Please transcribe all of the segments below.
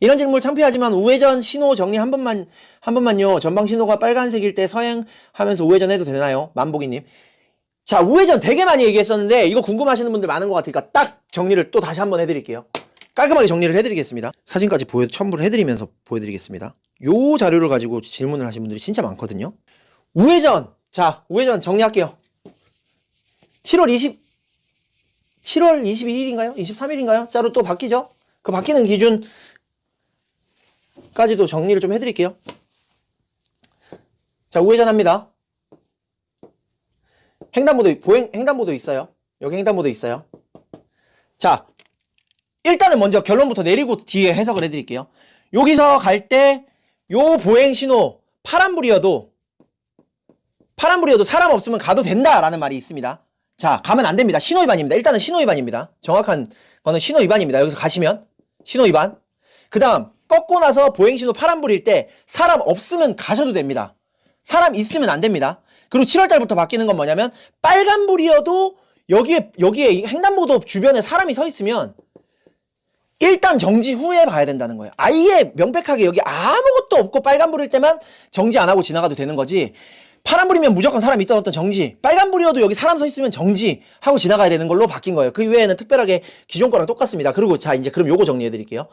이런 질문을 창피하지만 우회전 신호 정리 한 번만 한 번만요. 전방 신호가 빨간색일 때 서행하면서 우회전 해도 되나요? 만복이님. 자 우회전 되게 많이 얘기했었는데 이거 궁금하시는 분들 많은 것 같으니까 딱 정리를 또 다시 한번 해드릴게요. 깔끔하게 정리를 해드리겠습니다. 사진까지 보여 첨부를 해드리면서 보여드리겠습니다. 요 자료를 가지고 질문을 하신 분들이 진짜 많거든요. 우회전 자 우회전 정리할게요. 7월 20 7월 21일인가요? 23일인가요? 자로 또 바뀌죠? 그 바뀌는 기준 까지도 정리를 좀 해드릴게요. 자, 우회전합니다. 횡단보도, 보행, 횡단보도 있어요. 여기 횡단보도 있어요. 자, 일단은 먼저 결론부터 내리고 뒤에 해석을 해드릴게요. 여기서 갈때요 보행 신호 파란불이어도 파란불이어도 사람 없으면 가도 된다라는 말이 있습니다. 자, 가면 안 됩니다. 신호 위반입니다. 일단은 신호 위반입니다. 정확한 거는 신호 위반입니다. 여기서 가시면 신호 위반. 그 다음 꺾고 나서 보행신호 파란불일 때 사람 없으면 가셔도 됩니다. 사람 있으면 안 됩니다. 그리고 7월달부터 바뀌는 건 뭐냐면 빨간불이어도 여기에 여기에 횡단보도 주변에 사람이 서 있으면 일단 정지 후에 봐야 된다는 거예요. 아예 명백하게 여기 아무것도 없고 빨간불일 때만 정지 안 하고 지나가도 되는 거지. 파란불이면 무조건 사람 있던 어떤 정지 빨간불이어도 여기 사람 서 있으면 정지 하고 지나가야 되는 걸로 바뀐 거예요 그 외에는 특별하게 기존 거랑 똑같습니다 그리고 자 이제 그럼 요거 정리해 드릴게요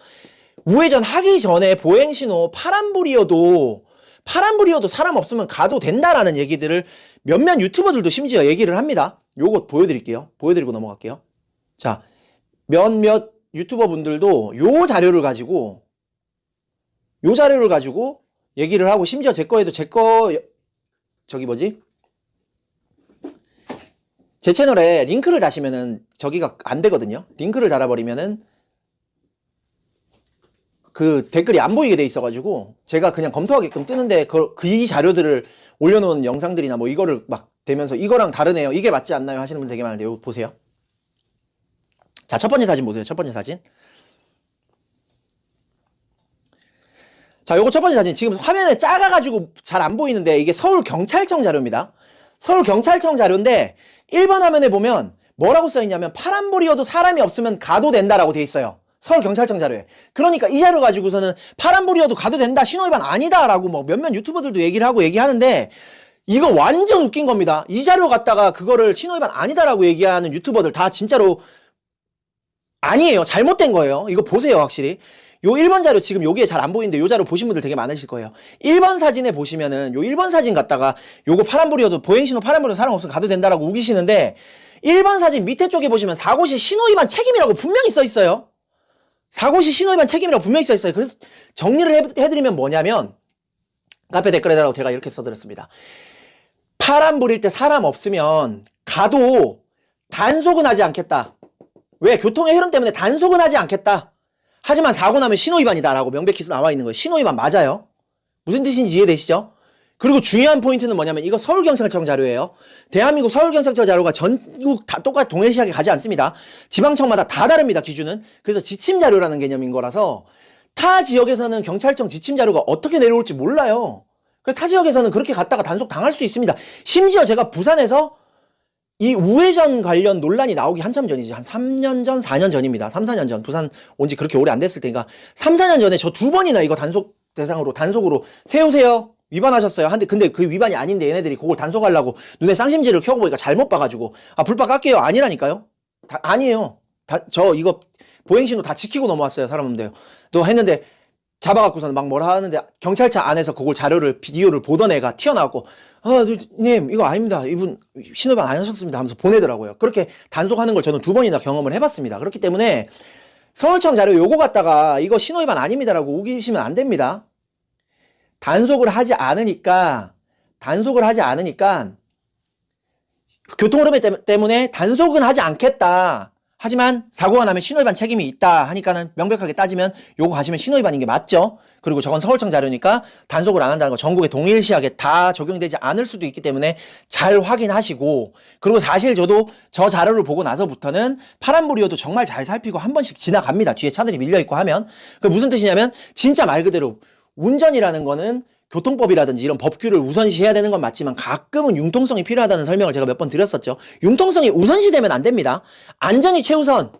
우회전 하기 전에 보행신호 파란불이어도 파란불이어도 사람 없으면 가도 된다라는 얘기들을 몇몇 유튜버들도 심지어 얘기를 합니다. 요것 보여드릴게요. 보여드리고 넘어갈게요. 자, 몇몇 유튜버 분들도 요 자료를 가지고 요 자료를 가지고 얘기를 하고 심지어 제 거에도 제거 저기 뭐지? 제 채널에 링크를 다시면은 저기가 안 되거든요. 링크를 달아버리면은 그 댓글이 안 보이게 돼 있어가지고 제가 그냥 검토하게끔 뜨는데 그, 그이 자료들을 올려놓은 영상들이나 뭐 이거를 막 되면서 이거랑 다르네요. 이게 맞지 않나요? 하시는 분 되게 많은데 요 보세요. 자, 첫 번째 사진 보세요. 첫 번째 사진. 자, 요거 첫 번째 사진. 지금 화면에 작아가지고 잘 안 보이는데 이게 서울경찰청 자료입니다. 서울경찰청 자료인데 1번 화면에 보면 뭐라고 써있냐면 파란불이어도 사람이 없으면 가도 된다라고 돼 있어요. 서울경찰청 자료에. 그러니까 이 자료 가지고서는 파란불이어도 가도 된다, 신호위반 아니다라고 뭐 몇몇 유튜버들도 얘기를 하고 얘기하는데 이거 완전 웃긴 겁니다. 이 자료 갖다가 그거를 신호위반 아니다라고 얘기하는 유튜버들 다 진짜로 아니에요. 잘못된 거예요. 이거 보세요, 확실히. 요 1번 자료 지금 여기에 잘 안 보이는데 요 자료 보신 분들 되게 많으실 거예요. 1번 사진에 보시면은 요 1번 사진 갖다가 요거 파란불이어도 보행신호 파란불이어도 사람 없으면 가도 된다라고 우기시는데 1번 사진 밑에 쪽에 보시면 사고시 신호위반 책임이라고 분명히 써 있어요. 사고시 신호위반 책임이라고 분명히 써 있어요. 그래서 정리를 해, 드리면 뭐냐면 카페 댓글에다가 제가 이렇게 써드렸습니다. 파란 불일 때 사람 없으면 가도 단속은 하지 않겠다. 왜? 교통의 흐름 때문에 단속은 하지 않겠다. 하지만 사고 나면 신호위반이다라고 명백히 나와 있는 거예요. 신호위반 맞아요. 무슨 뜻인지 이해되시죠? 그리고 중요한 포인트는 뭐냐면 이거 서울경찰청 자료예요. 대한민국 서울경찰청 자료가 전국 다 똑같이 동일시하게 가지 않습니다. 지방청마다 다 다릅니다. 기준은. 그래서 지침 자료라는 개념인 거라서 타 지역에서는 경찰청 지침 자료가 어떻게 내려올지 몰라요. 그래서 타 지역에서는 그렇게 갔다가 단속 당할 수 있습니다. 심지어 제가 부산에서 이 우회전 관련 논란이 나오기 한참 전이지 한 3년 전, 4년 전입니다. 3, 4년 전 부산 온 지 그렇게 오래 안 됐을 테니까 3, 4년 전에 저 두 번이나 이거 단속 대상으로 단속으로 세우세요. 위반하셨어요. 한데 근데 그 위반이 아닌데 얘네들이 그걸 단속하려고 눈에 쌍심지를 켜고 보니까 잘못 봐가지고 아 불법 깎게요 아니라니까요. 다, 아니에요. 다, 저 이거 보행신호 다 지키고 넘어왔어요 사람인데요. 또 했는데 잡아갖고서는 막 뭐라 하는데 경찰차 안에서 그걸 자료를 비디오를 보던 애가 튀어나왔고 아님 이거 아닙니다 이분 신호반 안 하셨습니다 하면서 보내더라고요. 그렇게 단속하는 걸 저는 두 번이나 경험을 해봤습니다. 그렇기 때문에 서울청 자료 요거 갖다가 이거 신호위반 아닙니다라고 우기시면 안 됩니다. 단속을 하지 않으니까 단속을 하지 않으니까 교통흐름 때문에 단속은 하지 않겠다. 하지만 사고가 나면 신호위반 책임이 있다 하니까는 명백하게 따지면 요거 가시면 신호위반인 게 맞죠. 그리고 저건 서울청 자료니까 단속을 안 한다는 거 전국에 동일시하게 다 적용되지 않을 수도 있기 때문에 잘 확인하시고 그리고 사실 저도 저 자료를 보고 나서부터는 파란불이어도 정말 잘 살피고 한 번씩 지나갑니다. 뒤에 차들이 밀려 있고 하면 그 무슨 뜻이냐면 진짜 말 그대로 운전이라는 거는 교통법이라든지 이런 법규를 우선시해야 되는 건 맞지만 가끔은 융통성이 필요하다는 설명을 제가 몇 번 드렸었죠. 융통성이 우선시되면 안 됩니다. 안전이 최우선,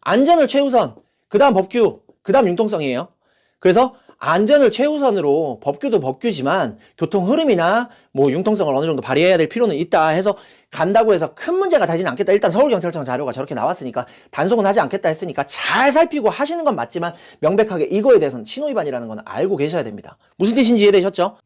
안전을 최우선, 그 다음 법규, 그 다음 융통성이에요. 그래서 안전을 최우선으로 법규도 법규지만 교통 흐름이나 뭐 융통성을 어느 정도 발휘해야 될 필요는 있다 해서 간다고 해서 큰 문제가 되지는 않겠다. 일단 서울경찰청 자료가 저렇게 나왔으니까 단속은 하지 않겠다 했으니까 잘 살피고 하시는 건 맞지만 명백하게 이거에 대해서는 신호위반이라는 건 알고 계셔야 됩니다. 무슨 뜻인지 이해되셨죠?